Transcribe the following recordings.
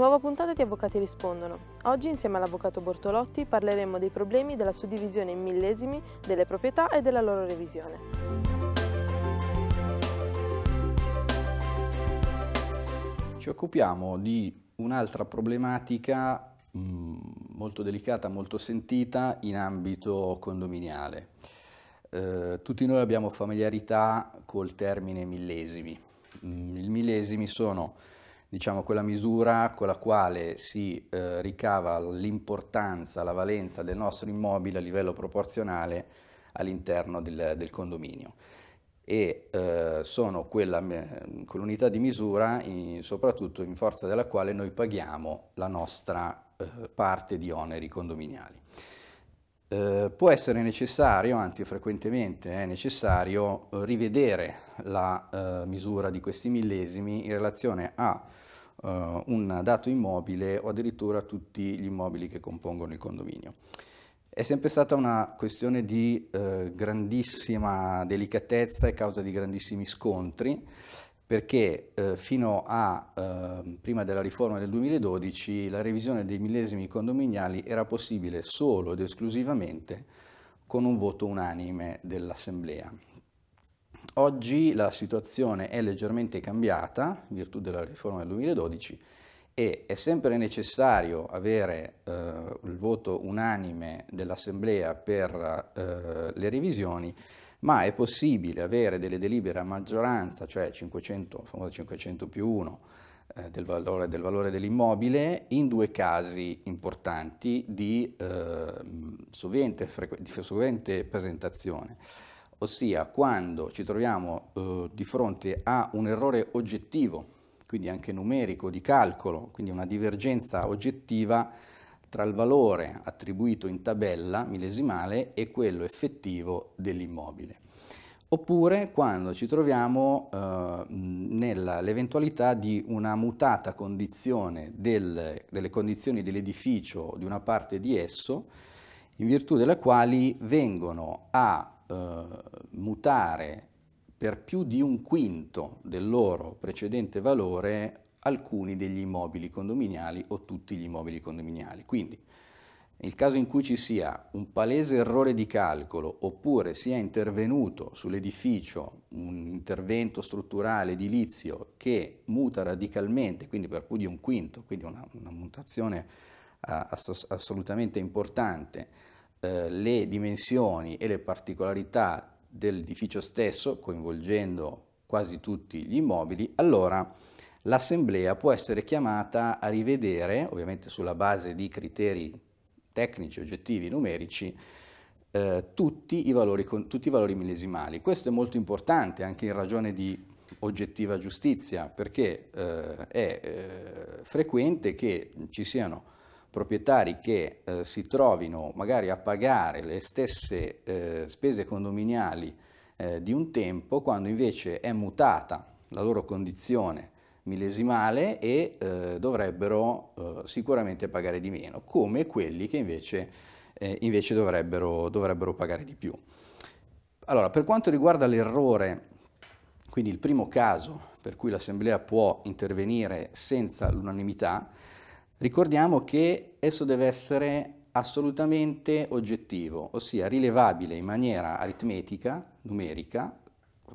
Nuova puntata di Avvocati Rispondono. Oggi insieme all'avvocato Bortolotti parleremo dei problemi della suddivisione in millesimi delle proprietà e della loro revisione. Ci occupiamo di un'altra problematica mm, molto delicata, molto sentita in ambito condominiale. Eh, tutti noi abbiamo familiarità col termine millesimi. Mm, I millesimi sono diciamo, quella misura con la quale si eh, ricava l'importanza, la valenza del nostro immobile a livello proporzionale all'interno del, del condominio e eh, sono quella, quell'unità di misura in, soprattutto in forza della quale noi paghiamo la nostra eh, parte di oneri condominiali. Eh, può essere necessario, anzi frequentemente è necessario, rivedere la eh, misura di questi millesimi in relazione a eh, un dato immobile o addirittura a tutti gli immobili che compongono il condominio. È sempre stata una questione di eh, grandissima delicatezza e causa di grandissimi scontri perché eh, fino a eh, prima della riforma del 2012 la revisione dei millesimi condominiali era possibile solo ed esclusivamente con un voto unanime dell'Assemblea. Oggi la situazione è leggermente cambiata in virtù della riforma del 2012 e è sempre necessario avere eh, il voto unanime dell'Assemblea per eh, le revisioni, ma è possibile avere delle delibere a maggioranza, cioè 500, famoso 500 più 1, eh, del, valore, del valore dell'immobile, in due casi importanti di, eh, sovente, di sovente presentazione ossia quando ci troviamo eh, di fronte a un errore oggettivo, quindi anche numerico di calcolo, quindi una divergenza oggettiva tra il valore attribuito in tabella millesimale e quello effettivo dell'immobile. Oppure quando ci troviamo eh, nell'eventualità di una mutata condizione del, delle condizioni dell'edificio o di una parte di esso, in virtù delle quali vengono a eh, mutare per più di un quinto del loro precedente valore alcuni degli immobili condominiali o tutti gli immobili condominiali. Quindi nel caso in cui ci sia un palese errore di calcolo oppure sia intervenuto sull'edificio un intervento strutturale edilizio che muta radicalmente, quindi per più di un quinto, quindi una, una mutazione uh, eh, ass assolutamente importante, eh, le dimensioni e le particolarità dell'edificio stesso, coinvolgendo quasi tutti gli immobili, allora l'assemblea può essere chiamata a rivedere, ovviamente sulla base di criteri tecnici, oggettivi, numerici, eh, tutti, i valori, tutti i valori millesimali. Questo è molto importante anche in ragione di oggettiva giustizia, perché eh, è eh, frequente che ci siano proprietari che eh, si trovino magari a pagare le stesse eh, spese condominiali eh, di un tempo quando invece è mutata la loro condizione millesimale e eh, dovrebbero eh, sicuramente pagare di meno, come quelli che invece, eh, invece dovrebbero, dovrebbero pagare di più. Allora, per quanto riguarda l'errore, quindi il primo caso per cui l'Assemblea può intervenire senza l'unanimità, Ricordiamo che esso deve essere assolutamente oggettivo, ossia rilevabile in maniera aritmetica, numerica,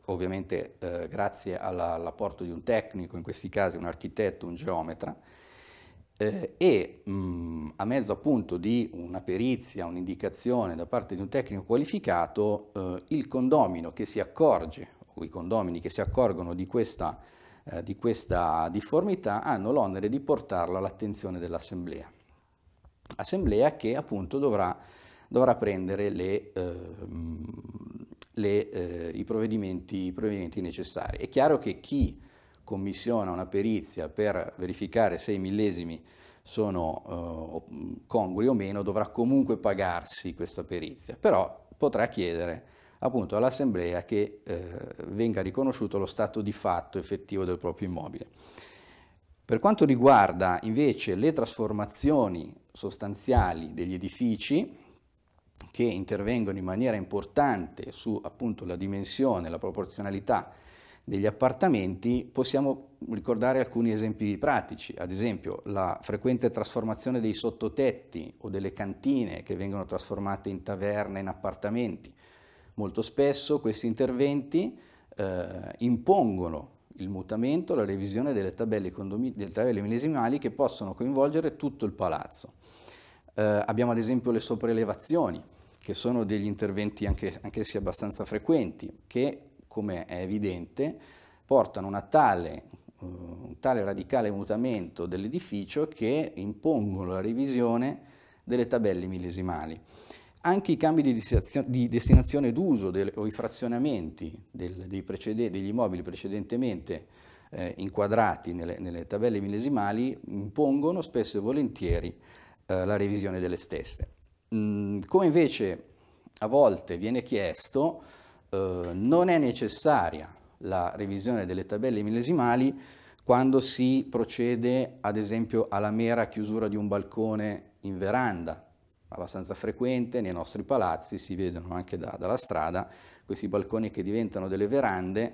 ovviamente eh, grazie all'apporto di un tecnico, in questi casi un architetto, un geometra, eh, e mh, mm, a mezzo appunto di una perizia, un'indicazione da parte di un tecnico qualificato, eh, il condomino che si accorge, o i condomini che si accorgono di questa eh, di questa difformità hanno l'onere di portarlo all'attenzione dell'Assemblea. Assemblea che appunto dovrà, dovrà prendere le, eh, le, eh, i, provvedimenti, i, provvedimenti, necessari. È chiaro che chi commissiona una perizia per verificare se i millesimi sono eh, congrui o meno dovrà comunque pagarsi questa perizia, però potrà chiedere appunto all'assemblea che eh, venga riconosciuto lo stato di fatto effettivo del proprio immobile. Per quanto riguarda invece le trasformazioni sostanziali degli edifici, che intervengono in maniera importante su appunto la dimensione, la proporzionalità degli appartamenti, possiamo ricordare alcuni esempi pratici, ad esempio la frequente trasformazione dei sottotetti o delle cantine che vengono trasformate in taverne, in appartamenti, Molto spesso questi interventi eh, impongono il mutamento, la revisione delle tabelle, delle tabelle millesimali che possono coinvolgere tutto il palazzo. Eh, abbiamo ad esempio le sopraelevazioni, che sono degli interventi anche, se abbastanza frequenti, che, come è evidente, portano una tale un tale radicale mutamento dell'edificio che impongono la revisione delle tabelle millesimali anche i cambi di destinazione d'uso del, o i frazionamenti del, precede, degli immobili precedentemente eh, inquadrati nelle, nelle, tabelle millesimali impongono spesso e volentieri eh, la revisione delle stesse. Mm, come invece a volte viene chiesto, eh, non è necessaria la revisione delle tabelle millesimali quando si procede ad esempio alla mera chiusura di un balcone in veranda abbastanza frequente, nei nostri palazzi si vedono anche da, dalla strada, questi balconi che diventano delle verande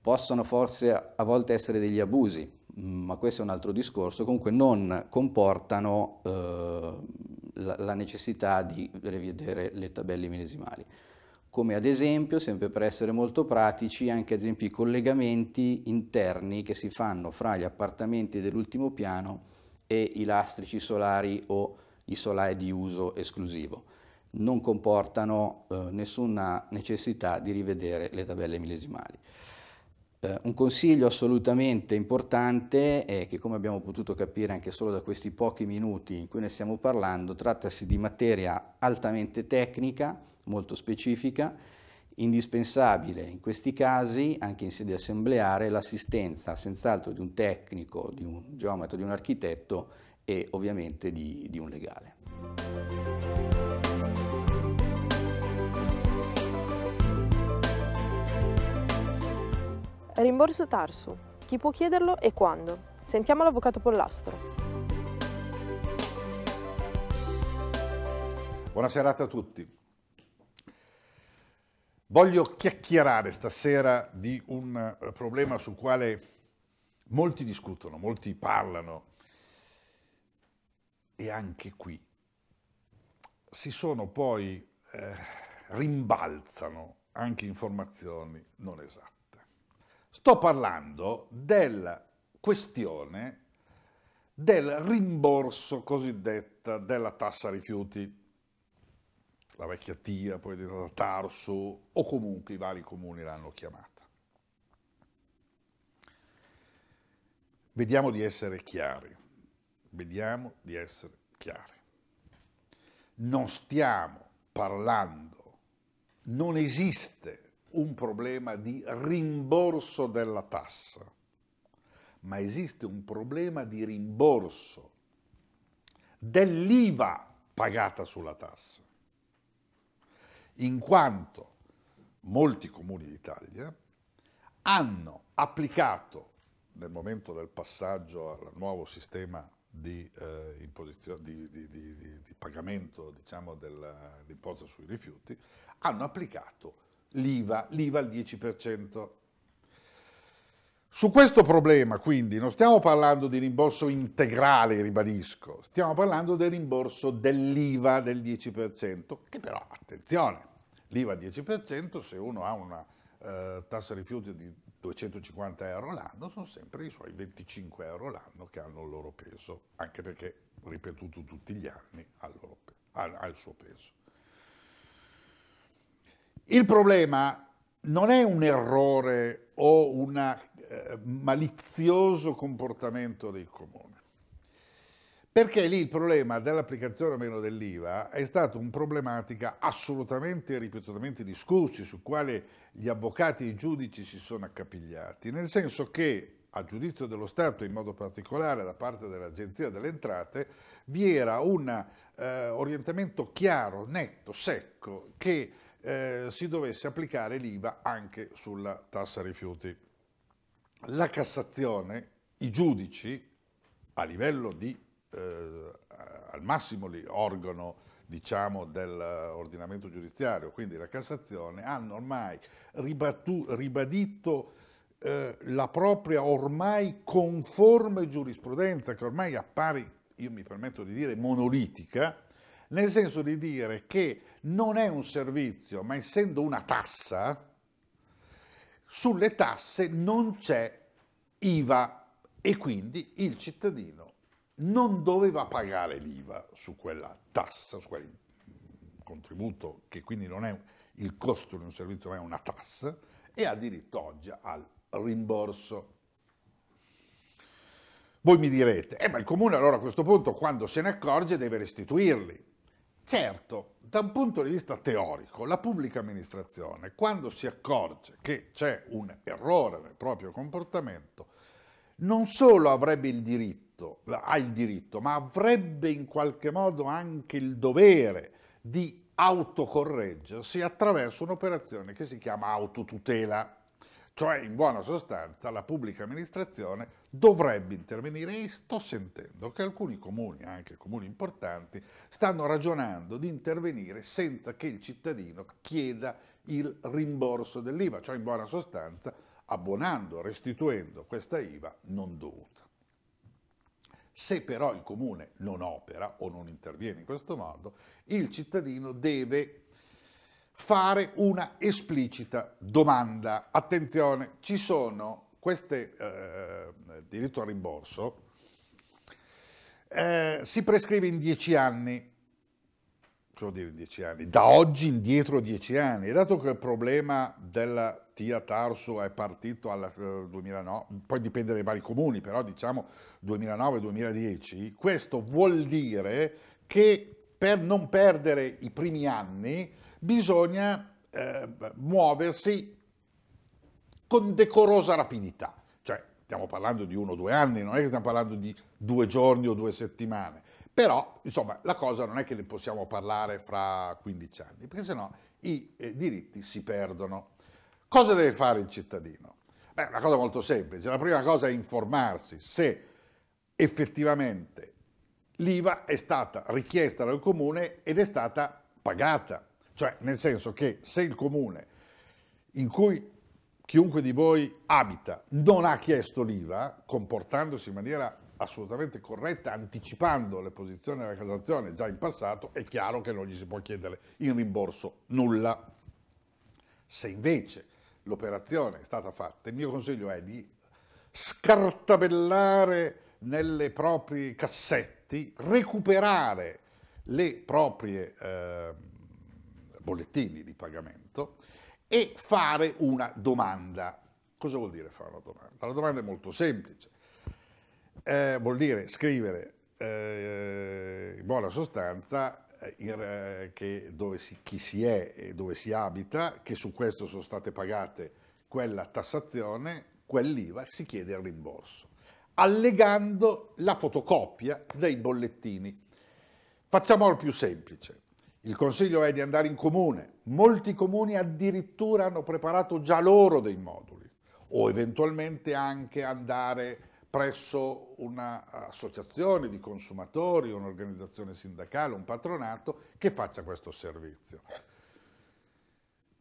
possono forse a volte essere degli abusi, mm, ma questo è un altro discorso, comunque non comportano eh, la, la necessità di rivedere le tabelle millesimali come ad esempio, sempre per essere molto pratici, anche ad esempio i collegamenti interni che si fanno fra gli appartamenti dell'ultimo piano e i lastrici solari o i solai di uso esclusivo. Non comportano eh, nessuna necessità di rivedere le tabelle millesimali. Eh, un consiglio assolutamente importante è che, come abbiamo potuto capire anche solo da questi pochi minuti in cui ne stiamo parlando, trattasi di materia altamente tecnica, molto specifica, indispensabile in questi casi, anche in sede assembleare, l'assistenza senz'altro di un tecnico, di un geometra, di un architetto e ovviamente di, di un legale. Rimborso Tarsu. Chi può chiederlo e quando? Sentiamo l'avvocato Pollastro. Buona serata a tutti. Voglio chiacchierare stasera di un eh, problema sul quale molti discutono, molti parlano, e anche qui si sono poi, eh, rimbalzano anche informazioni non esatte. Sto parlando della questione del rimborso cosiddetta della tassa rifiuti, la vecchia TIA, poi diventata Tarso, o comunque i vari comuni l'hanno chiamata. Vediamo di essere chiari. Vediamo di essere chiari. Non stiamo parlando, non esiste un problema di rimborso della tassa, ma esiste un problema di rimborso dell'IVA pagata sulla tassa, in quanto molti comuni d'Italia hanno applicato nel momento del passaggio al nuovo sistema di, eh, di, di, di pagamento diciamo, dell'imposta sui rifiuti, hanno applicato l'IVA, l'IVA al 10%. Su questo problema, quindi, non stiamo parlando di rimborso integrale, ribadisco, stiamo parlando del rimborso dell'IVA del 10%, che però, attenzione, l'IVA 10%, se uno ha una eh, tassa rifiuti di 250 euro l'anno sono sempre i suoi 25 euro l'anno che hanno il loro peso, anche perché ripetuto tutti gli anni ha il, suo peso. Il problema non è un errore o un eh, malizioso comportamento dei comuni. Perché lì il problema dell'applicazione o meno dell'IVA è stata un problematica assolutamente e ripetutamente discussi, su quale gli avvocati e i giudici si sono accapigliati, nel senso che a giudizio dello Stato, in modo particolare da parte dell'Agenzia delle Entrate, vi era un eh, orientamento chiaro, netto, secco, che eh, si dovesse applicare l'IVA anche sulla tassa rifiuti. La Cassazione, i giudici, a livello di eh, al massimo organo diciamo, dell'ordinamento giudiziario, quindi la Cassazione, hanno ormai ribattu, ribadito eh, la propria ormai conforme giurisprudenza che ormai appare, io mi permetto di dire, monolitica, nel senso di dire che non è un servizio, ma essendo una tassa, sulle tasse non c'è IVA e quindi il cittadino non doveva pagare l'IVA su quella tassa, su quel contributo, che quindi non è il costo di un servizio, ma è una tassa, e ha diritto oggi al rimborso. Voi mi direte, eh, ma il comune allora a questo punto, quando se ne accorge, deve restituirli. Certo, da un punto di vista teorico, la pubblica amministrazione, quando si accorge che c'è un errore nel proprio comportamento, non solo avrebbe il diritto, diritto, ha il diritto, ma avrebbe in qualche modo anche il dovere di autocorreggersi attraverso un'operazione che si chiama autotutela. Cioè, in buona sostanza, la pubblica amministrazione dovrebbe intervenire e sto sentendo che alcuni comuni, anche comuni importanti, stanno ragionando di intervenire senza che il cittadino chieda il rimborso dell'IVA, cioè in buona sostanza abbonando, restituendo questa IVA non dovuta. Se però il comune non opera o non interviene in questo modo, il cittadino deve fare una esplicita domanda. Attenzione, ci sono queste eh, diritto al rimborso, eh, si prescrive in 10 anni, indietro di dieci anni, da oggi indietro dieci anni, dato che il problema della TIA Tarso è partito al 2009, eh, poi dipende dai vari comuni, però diciamo 2009-2010, questo vuol dire che per non perdere i primi anni bisogna eh, muoversi con decorosa rapidità, cioè stiamo parlando di uno o due anni, non è che stiamo parlando di due giorni o due settimane però, insomma, la cosa non è che ne possiamo parlare fra 15 anni, perché sennò i eh, diritti si perdono. Cosa deve fare il cittadino? Beh, una cosa molto semplice. La prima cosa è informarsi se effettivamente l'IVA è stata richiesta dal comune ed è stata pagata. Cioè, nel senso che se il comune in cui chiunque di voi abita non ha chiesto l'IVA, comportandosi in maniera assolutamente corretta anticipando le posizioni della Cassazione già in passato, è chiaro che non gli si può chiedere in rimborso nulla. Se invece l'operazione è stata fatta, il mio consiglio è di scartabellare nelle proprie cassetti, recuperare le proprie eh, bollettini di pagamento e fare una domanda. Cosa vuol dire fare una domanda? La domanda è molto semplice eh, vuol dire scrivere eh, in buona sostanza eh, in, eh, che dove si, chi si è e dove si abita, che su questo sono state pagate quella tassazione, quell'IVA, si chiede il rimborso, allegando la fotocopia dei bollettini. Facciamo il più semplice. Il consiglio è di andare in comune. Molti comuni addirittura hanno preparato già loro dei moduli o eventualmente anche andare presso un'associazione di consumatori, un'organizzazione sindacale, un patronato che faccia questo servizio.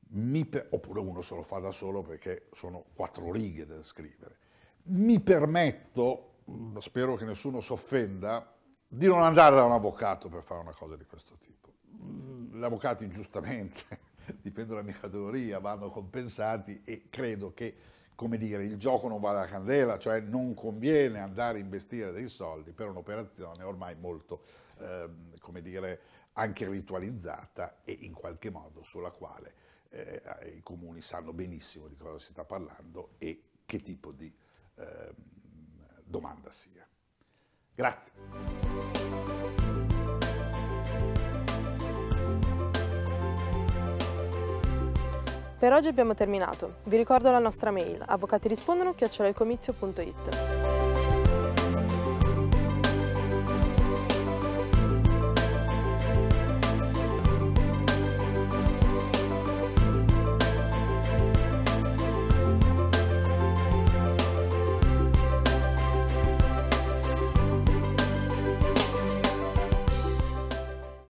Mi, oppure uno se lo fa da solo perché sono quattro righe da scrivere. Mi permetto, mm, spero che nessuno si offenda, di non andare da un avvocato per fare una cosa di questo tipo. Mm, gli avvocati giustamente, dipende dalla mia categoria, vanno compensati e credo che come dire, il gioco non vale la candela, cioè non conviene andare a investire dei soldi per un'operazione ormai molto, eh, come dire, anche ritualizzata e in qualche modo sulla quale eh, i comuni sanno benissimo di cosa si sta parlando e che tipo di eh, domanda sia. Grazie. Per oggi abbiamo terminato. Vi ricordo la nostra mail avvocatirispondono.it.